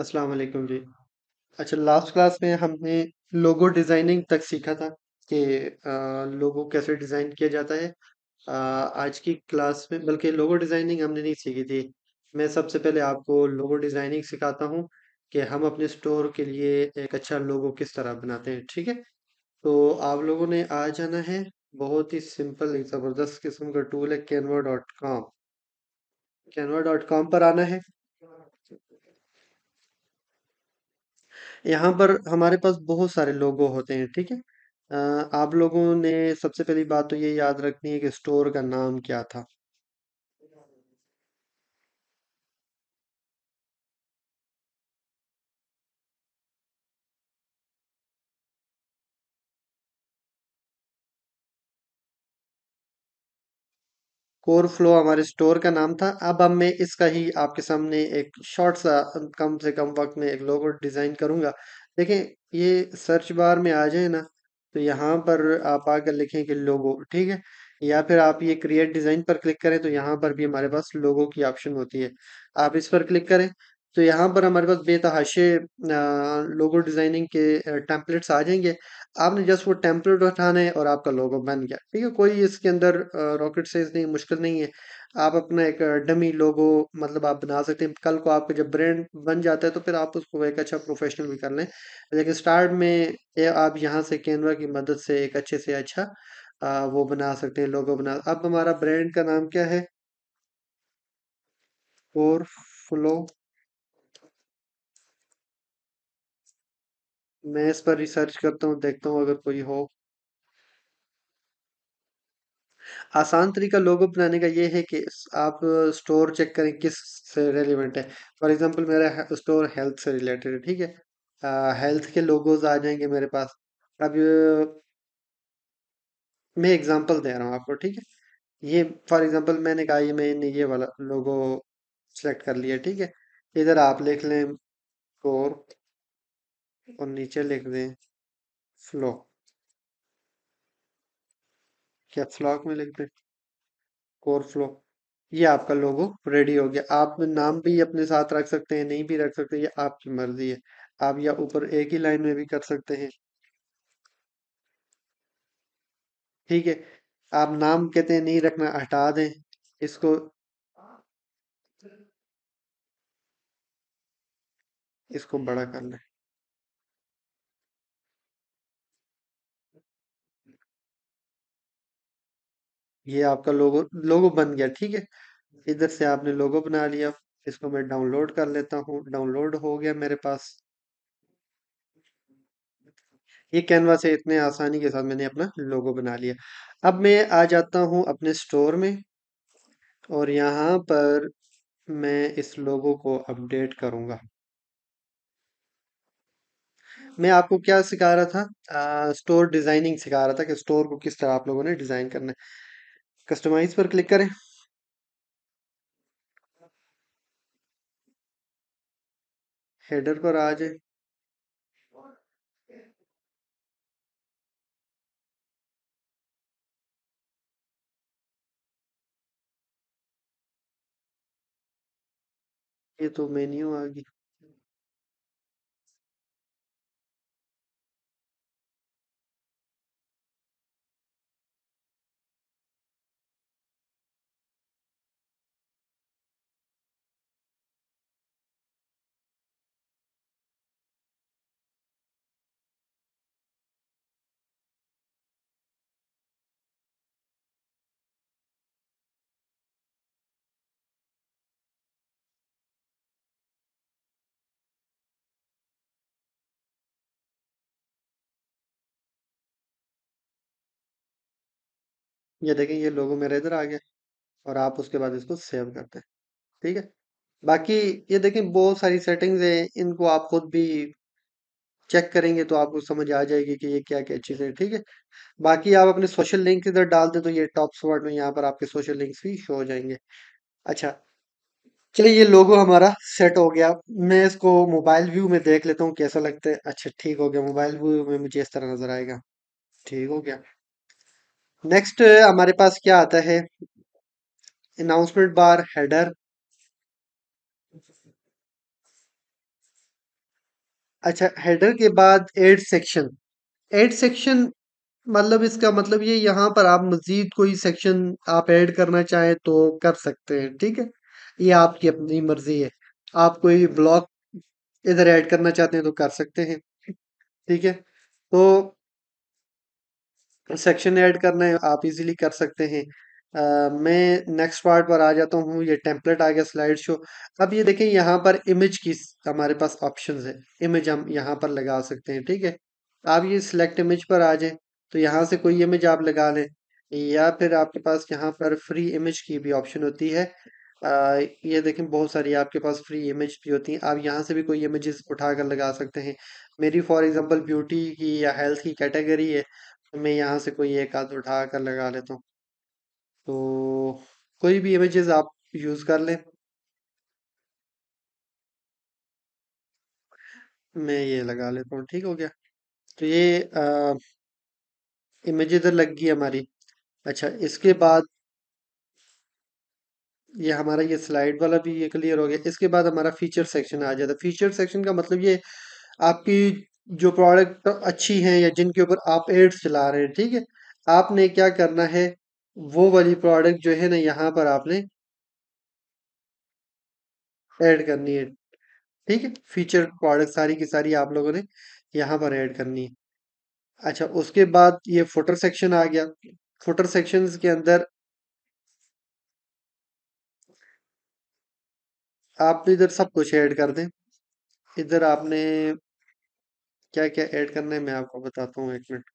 अस्सलाम वालेकुम जी अच्छा लास्ट क्लास में हमने लोगो डिज़ाइनिंग तक सीखा था कि लोगो कैसे डिज़ाइन किया जाता है आ, आज की क्लास में बल्कि लोगो डिज़ाइनिंग हमने नहीं सीखी थी मैं सबसे पहले आपको लोगो डिज़ाइनिंग सिखाता हूँ कि हम अपने स्टोर के लिए एक अच्छा लोगो किस तरह बनाते हैं ठीक है तो आप लोगों ने आ जाना है बहुत ही सिंपल एक ज़बरदस्त किस्म का टूल है Canva dot com Canva dot com पर आना है यहाँ पर हमारे पास बहुत सारे लोगो होते हैं, ठीक है? आप लोगों ने सबसे पहली बात तो ये याद रखनी है कि स्टोर का नाम क्या था। कोर फ्लो हमारे स्टोर का नाम था अब अब मैं इसका ही आपके सामने एक शॉर्ट सा कम से कम वक्त में एक लोगो डिज़ाइन करूँगा देखें ये सर्च बार में आ जाए ना तो यहाँ पर आप आकर लिखें कि लोगो ठीक है या फिर आप ये क्रिएट डिज़ाइन पर क्लिक करें तो यहाँ पर भी हमारे पास लोगो की ऑप्शन होती है आप इस पर क्लिक करें तो यहाँ पर हमारे पास बेतहाशे लोगो डिज़ाइनिंग के टेम्पलेट्स आ जाएंगे आपने जस्ट वो टेम्पलेट उठाना है और आपका लोगो बन गया ठीक है कोई इसके अंदर रॉकेट साइज नहीं मुश्किल नहीं है आप अपना एक डमी लोगो मतलब आप बना सकते हैं कल को आपका जब ब्रांड बन जाता है तो फिर आप उसको एक अच्छा प्रोफेशनल भी कर लें लेकिन स्टार्ट में आप यहाँ से कैनवा की मदद से एक अच्छे से अच्छा वो बना सकते हैं लोगो बना अब हमारा ब्रांड का नाम क्या है और फ्लो मैं इस पर रिसर्च करता हूँ देखता हूँ अगर कोई हो आसान तरीका लोगो बनाने का ये है कि आप स्टोर चेक करें किस से रेलिवेंट है फॉर एग्जांपल मेरा स्टोर हेल्थ से रिलेटेड है ठीक है हेल्थ के लोगोज आ जाएंगे मेरे पास अब मैं एग्जांपल दे रहा हूँ आपको ठीक है ये फॉर एग्जांपल मैंने कहा ये मैंने ये वाला लोगो सेलेक्ट कर लिया ठीक है इधर आप लिख लें स्टोर और नीचे लिख दें फ्लो क्या फ्लॉक में लिख दें कोर फ्लो ये आपका लोगो रेडी हो गया आप नाम भी अपने साथ रख सकते हैं नहीं भी रख सकते ये आपकी मर्जी है आप या ऊपर एक ही लाइन में भी कर सकते हैं ठीक है आप नाम कहते हैं नहीं रखना हटा दें इसको इसको बड़ा करना है ये आपका लोगो लोगो बन गया ठीक है इधर से आपने लोगो बना लिया इसको मैं डाउनलोड कर लेता हूँ डाउनलोड हो गया मेरे पास ये कैनवा से इतने आसानी के साथ मैंने अपना लोगो बना लिया अब मैं आ जाता हूँ अपने स्टोर में और यहाँ पर मैं इस लोगो को अपडेट करूँगा मैं आपको क्या सिखा रहा था आ, स्टोर डिजाइनिंग सिखा रहा था कि स्टोर को किस तरह आप लोगों ने डिजाइन करना है कस्टमाइज पर क्लिक करें हेडर पर आ जाए ये तो मेन्यू आ गई ये देखें ये लोगो मेरा इधर आ गया और आप उसके बाद इसको सेव करते हैं ठीक है बाकी ये देखें बहुत सारी सेटिंग्स हैं इनको आप खुद भी चेक करेंगे तो आपको समझ आ जाएगी कि ये क्या क्या चीज़ें ठीक है बाकी आप अपने सोशल लिंक इधर डाल दें तो ये टॉप स्पॉट में यहाँ पर आपके सोशल लिंक्स भी शो हो जाएंगे अच्छा चलिए ये लोगो हमारा सेट हो गया मैं इसको मोबाइल व्यू में देख लेता हूँ कैसा लगता है अच्छा ठीक हो गया मोबाइल व्यू में मुझे इस तरह नज़र आएगा ठीक हो गया नेक्स्ट uh, हमारे पास क्या आता है अनाउंसमेंट बार हेडर अच्छा हेडर के बाद एड सेक्शन एड सेक्शन मतलब इसका मतलब ये यहाँ पर आप मजीद कोई सेक्शन आप ऐड करना चाहें तो कर सकते हैं ठीक है ये आपकी अपनी मर्जी है आप कोई ब्लॉक इधर ऐड करना चाहते हैं तो कर सकते हैं ठीक है तो सेक्शन ऐड करना है आप इजीली कर सकते हैं Uh, मैं नेक्स्ट पार्ट पर आ जाता हूँ ये टेम्पलेट आ गया स्लाइड शो अब ये देखें यहाँ पर इमेज की हमारे पास ऑप्शन है इमेज हम यहाँ पर लगा सकते हैं ठीक है आप ये सिलेक्ट इमेज पर आ जाए तो यहाँ से कोई इमेज आप लगा लें या फिर आपके पास यहाँ पर फ्री इमेज की भी ऑप्शन होती है आ, ये देखें बहुत सारी आपके पास फ्री इमेज भी होती हैं आप यहाँ से भी कोई इमेजेस उठा कर लगा सकते हैं मेरी फॉर एग्जांपल ब्यूटी की या हेल्थ की कैटेगरी है मैं यहाँ से कोई एक आध उठा कर लगा लेता तो। हूँ तो कोई भी इमेजेस आप यूज़ कर लें मैं ये लगा लेता हूँ ठीक हो गया तो ये इमेज इधर लग गई हमारी अच्छा इसके बाद ये हमारा ये स्लाइड वाला भी ये क्लियर हो गया इसके बाद हमारा फीचर सेक्शन आ जाता है फीचर सेक्शन का मतलब ये आपकी जो प्रोडक्ट अच्छी हैं या जिनके ऊपर आप एड्स चला रहे हैं ठीक है आपने क्या करना है वो वाली प्रोडक्ट जो है ना यहाँ पर आपने ऐड करनी है ठीक है फीचर प्रोडक्ट सारी की सारी आप लोगों ने यहाँ पर ऐड करनी है अच्छा उसके बाद ये फुटर सेक्शन आ गया फुटर सेक्शन के अंदर आप इधर सब कुछ ऐड कर दें इधर आपने क्या क्या ऐड करना है मैं आपको बताता हूँ एक मिनट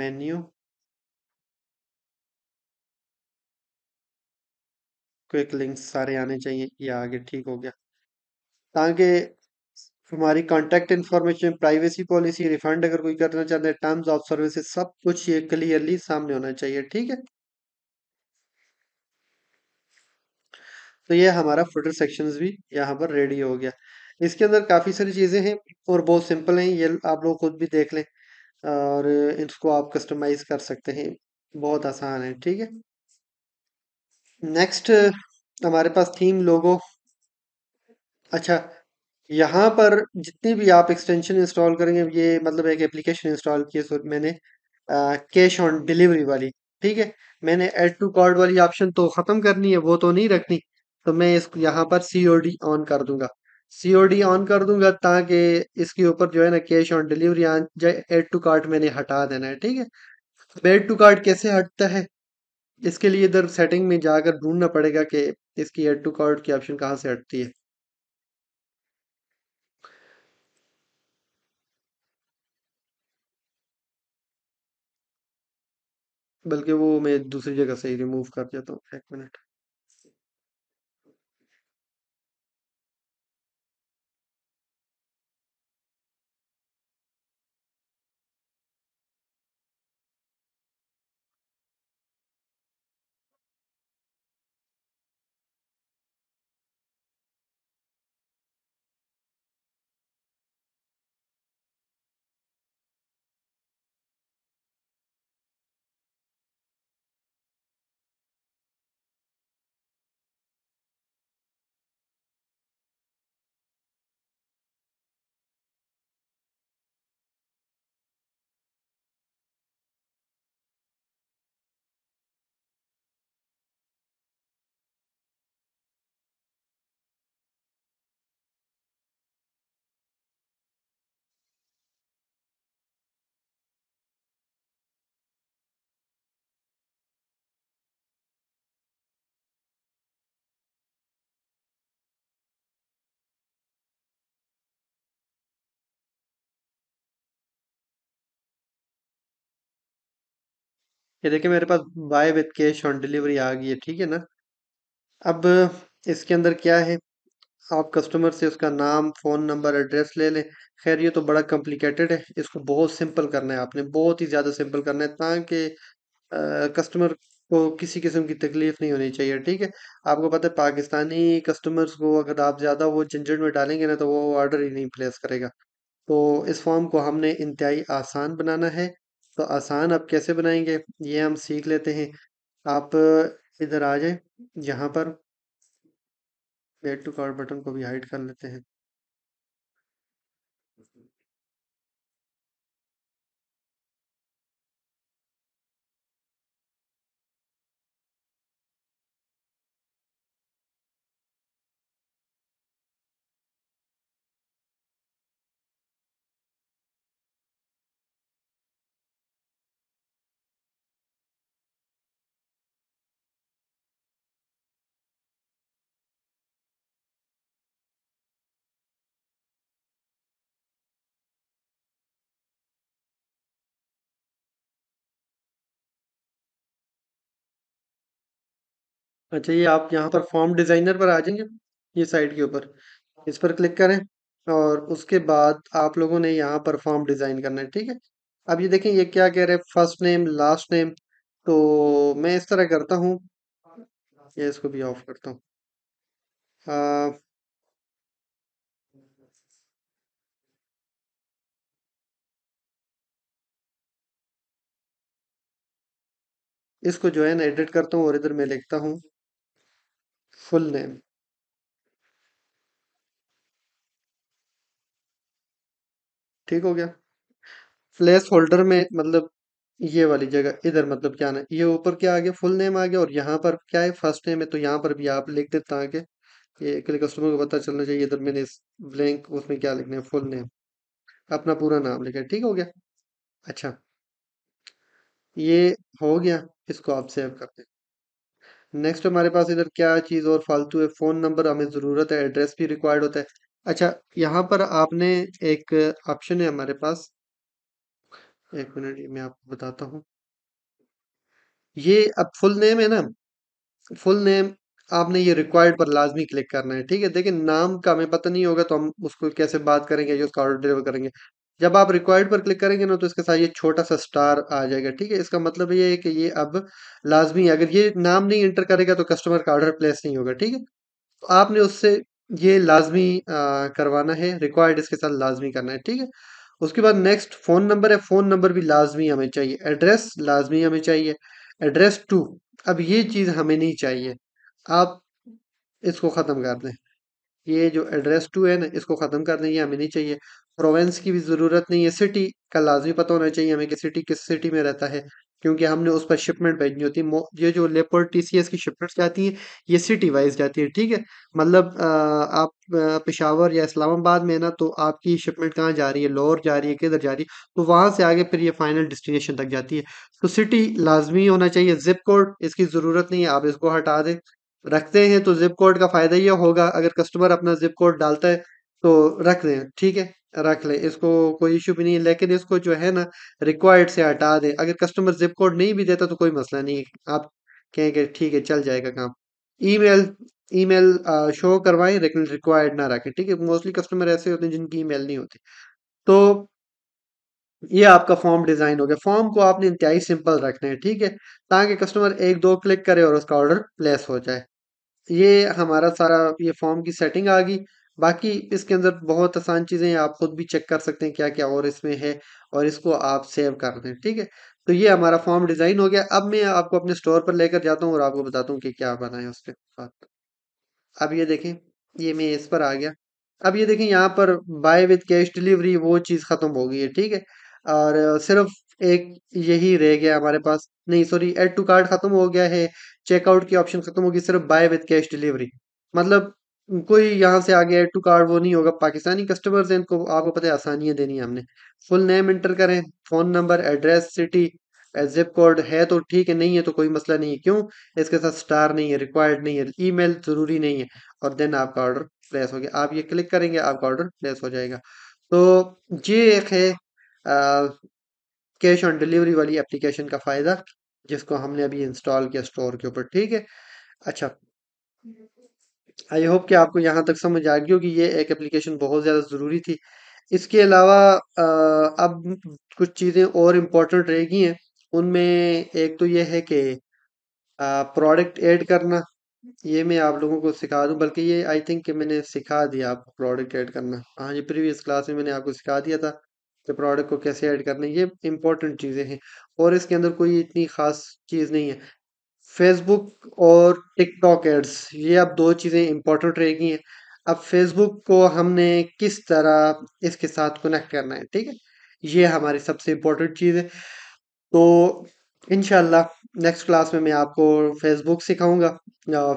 मेन्यू क्विक लिंक सारे आने चाहिए ये आगे ठीक हो गया ताकि हमारी contact information privacy policy refund अगर कोई करना चाहता है टर्म्स ऑफ सर्विस सब कुछ ये क्लियरली सामने होना चाहिए ठीक है तो ये हमारा फुटर सेक्शंस भी यहाँ पर रेडी हो गया इसके अंदर काफ़ी सारी चीज़ें हैं और बहुत सिंपल हैं ये आप लोग खुद भी देख लें और इसको आप कस्टमाइज कर सकते हैं बहुत आसान है ठीक है नेक्स्ट हमारे पास थीम लोगो अच्छा यहाँ पर जितनी भी आप एक्सटेंशन इंस्टॉल करेंगे ये मतलब एक एप्लीकेशन इंस्टॉल की है मैंने कैश ऑन डिलीवरी वाली ठीक है मैंने एड टू कार्ड वाली ऑप्शन तो ख़त्म करनी है वो तो नहीं रखनी तो मैं इस यहाँ पर सी ओ डी ऑन कर दूंगा सीओडी ऑन कर दूंगा ताकि इसके ऊपर जो है ना cash on delivery add to cart मैंने हटा देना है ठीक है अब एड टू कार्ट कैसे हटता है इसके लिए इधर सेटिंग में जाकर ढूंढना पड़ेगा कि इसकी एड टू कार्ट की ऑप्शन कहाँ से हटती है बल्कि वो मैं दूसरी जगह से ही रिमूव कर देता हूँ एक मिनट ये देखिए मेरे पास buy with cash on delivery आ गई है ठीक है ना अब इसके अंदर क्या है आप कस्टमर से उसका नाम फ़ोन नंबर एड्रेस ले लें खैर ये तो बड़ा कॉम्प्लिकेटेड है इसको बहुत सिंपल करना है आपने बहुत ही ज़्यादा सिंपल करना है ताकि कस्टमर को किसी किस्म की तकलीफ नहीं होनी चाहिए ठीक है आपको पता है पाकिस्तानी कस्टमर्स को अगर आप ज़्यादा वो झंझट में डालेंगे ना तो वो ऑर्डर ही नहीं प्लेस करेगा तो इस फॉर्म को हमने इंतहाई आसान बनाना है तो आसान आप कैसे बनाएंगे ये हम सीख लेते हैं आप इधर आ जाए यहाँ पर बेड टू कार्ड बटन को भी हाइड कर लेते हैं अच्छा ये आप यहाँ पर फॉर्म डिजाइनर पर आ जाएंगे ये साइड के ऊपर इस पर क्लिक करें और उसके बाद आप लोगों ने यहाँ पर फॉर्म डिजाइन करना है ठीक है अब ये देखें ये क्या कह रहे हैं फर्स्ट नेम लास्ट नेम तो मैं इस तरह करता हूँ ये इसको भी ऑफ करता हूँ इसको जो है ना एडिट करता हूँ और इधर मैं लिखता हूँ full name. ठीक हो गया प्लेस होल्डर में मतलब ये वाली जगह इधर मतलब क्या ना ये ऊपर क्या आ गया फुल नेम आ गया और यहाँ पर क्या है फर्स्ट नेम है तो यहाँ पर भी आप लिख देते हैं आगे ये अकेले कस्टमर को पता चलना चाहिए इधर मैंने इस ब्लैंक उसमें क्या लिखना है फुल नेम अपना पूरा नाम लिखा ठीक हो गया अच्छा ये हो गया इसको आप सेव कर दें नेक्स्ट हमारे पास इधर क्या चीज़ और फालतू है फ़ोन नंबर हमें ज़रूरत है एड्रेस भी रिक्वायर्ड होता है अच्छा यहाँ पर आपने एक ऑप्शन है हमारे पास एक मिनट मैं आपको बताता हूँ ये अब फुल नेम है ना फुल नेम आपने ये रिक्वायर्ड पर लाजमी क्लिक करना है ठीक है देखिए नाम का हमें पता नहीं होगा तो हम उसको कैसे बात करेंगे या उसका ऑर्डर डिलीवर करेंगे जब आप रिक्वायर्ड पर क्लिक करेंगे ना तो इसके साथ ये छोटा सा स्टार आ जाएगा ठीक है इसका मतलब ये है कि ये अब लाजमी अगर ये नाम नहीं इंटर करेगा तो कस्टमर का ऑर्डर प्लेस नहीं होगा ठीक है तो आपने उससे ये लाजमी करवाना है रिक्वायर्ड इसके साथ लाजमी करना है ठीक है उसके बाद नेक्स्ट फ़ोन नंबर है फ़ोन नंबर भी लाजमी हमें चाहिए एड्रेस लाजमी हमें चाहिए एड्रेस टू अब ये चीज़ हमें नहीं चाहिए आप इसको ख़त्म कर दें ये जो एड्रेस टू है ना इसको ख़त्म कर देंगे हमें नहीं चाहिए प्रोवेंस की भी ज़रूरत नहीं है सिटी का लाजमी पता होना चाहिए हमें कि सिटी किस सिटी में रहता है क्योंकि हमने उस पर शिपमेंट भेजनी होती है ये जो लेपर टी सी एस की शिपमेंट्स जाती हैं ये सिटी वाइज जाती है ठीक है मतलब आप पेशावर या इस्लामाबाद में ना तो आपकी शिपमेंट कहाँ जा रही है लाहौर जा रही है किधर जा रही है तो वहाँ से आगे फिर ये फाइनल डिस्टिनेशन तक जाती है तो सिटी लाजमी होना चाहिए जिप कोड इसकी ज़रूरत नहीं है आप इसको हटा दें रखते हैं तो जिप कोड का फ़ायदा यह होगा अगर कस्टमर अपना जिप कोड डालता है तो रख दें ठीक है रख लें इसको कोई इशू भी नहीं है लेकिन इसको जो है ना रिक्वायर्ड से हटा दें अगर कस्टमर जिप कोड नहीं भी देता तो कोई मसला नहीं है आप कहेंगे ठीक है चल जाएगा काम ईमेल ईमेल शो करवाएं लेकिन रिक्वायर्ड ना रखें ठीक है मोस्टली कस्टमर ऐसे होते हैं जिनकी ईमेल नहीं होती तो ये आपका फॉर्म डिज़ाइन हो गया फॉर्म को आपने इंतहाई सिंपल रखना है ठीक है ताकि कस्टमर एक दो क्लिक करे और उसका ऑर्डर प्लेस हो जाए ये हमारा सारा ये फॉर्म की सेटिंग आ गई बाकी इसके अंदर बहुत आसान चीज़ें हैं आप खुद भी चेक कर सकते हैं क्या क्या और इसमें है और इसको आप सेव कर दें ठीक है तो ये हमारा फॉर्म डिज़ाइन हो गया अब मैं आपको अपने स्टोर पर लेकर जाता हूँ और आपको बताता हूँ कि क्या बनाए उसके बाद अब ये देखें ये मैं इस पर आ गया अब ये देखें यहाँ पर बाय विद कैश डिलीवरी वो चीज़ ख़त्म हो गई है ठीक है और सिर्फ एक यही रह गया हमारे पास नहीं सॉरी एड टू कार्ड खत्म हो गया है चेकआउट की ऑप्शन खत्म होगी सिर्फ बाय विद कैश डिलीवरी मतलब कोई यहाँ से आगे एड टू कार्ड वो नहीं होगा पाकिस्तानी कस्टमर्स हैं इनको आपको पता है आसानियाँ देनी है हमने फुल नेम इंटर करें phone number address city zip code है तो ठीक है नहीं है तो कोई मसला नहीं है क्यों इसके साथ स्टार नहीं है रिक्वायर्ड नहीं है ईमेल ज़रूरी नहीं है और देन आपका ऑर्डर प्लेस हो गया आप ये क्लिक करेंगे आपका ऑर्डर प्लेस हो जाएगा तो ये एक है कैश ऑन डिलीवरी वाली एप्लीकेशन का फ़ायदा जिसको हमने अभी इंस्टॉल किया स्टोर के ऊपर ठीक है अच्छा आई होप कि आपको यहाँ तक समझ आ गई होगी ये एक एप्लीकेशन बहुत ज़्यादा ज़रूरी थी इसके अलावा अब कुछ चीज़ें और इम्पोर्टेंट रहेगी हैं उनमें एक तो ये है कि प्रोडक्ट ऐड करना ये मैं आप लोगों को सिखा दूं बल्कि ये आई थिंक कि मैंने सिखा दिया आपको प्रोडक्ट ऐड करना हाँ जी प्रीवियस क्लास में मैंने आपको सिखा दिया था तो प्रोडक्ट को कैसे ऐड करना है ये इंपॉर्टेंट चीज़ें हैं और इसके अंदर कोई इतनी ख़ास चीज़ नहीं है फेसबुक और टिकटॉक एड्स ये अब दो चीज़ें इंपॉर्टेंट रहेगी हैं अब फेसबुक को हमने किस तरह इसके साथ कनेक्ट करना है ठीक है ये हमारी सबसे इम्पोर्टेंट चीज़ है तो इन नेक्स्ट क्लास में मैं आपको फेसबुक सिखाऊंगा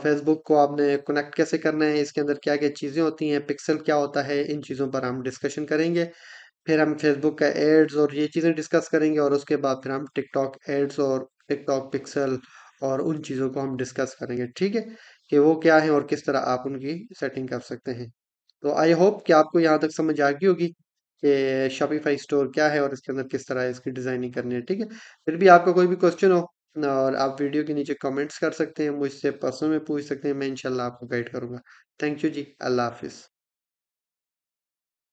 फेसबुक को आपने कनेक्ट कैसे करना है इसके अंदर क्या क्या चीज़ें होती हैं पिक्सल क्या होता है इन चीज़ों पर हम डिस्कशन करेंगे फिर हम फेसबुक का एड्स और ये चीज़ें डिस्कस करेंगे और उसके बाद फिर हम टिकटॉक एड्स और टिकटॉक पिक्सल और उन चीज़ों को हम डिस्कस करेंगे ठीक है कि वो क्या है और किस तरह आप उनकी सेटिंग कर सकते हैं तो आई होप कि आपको यहाँ तक समझ आ गई होगी कि शॉपिफाई स्टोर क्या है और इसके अंदर किस तरह इसकी डिज़ाइनिंग करनी है ठीक है फिर भी आपका कोई भी क्वेश्चन हो और आप वीडियो के नीचे कमेंट्स कर सकते हैं मुझसे पर्सनल में पूछ सकते हैं मैं इंशाल्लाह आपको गाइड करूँगा थैंक यू जी अल्लाह हाफिज़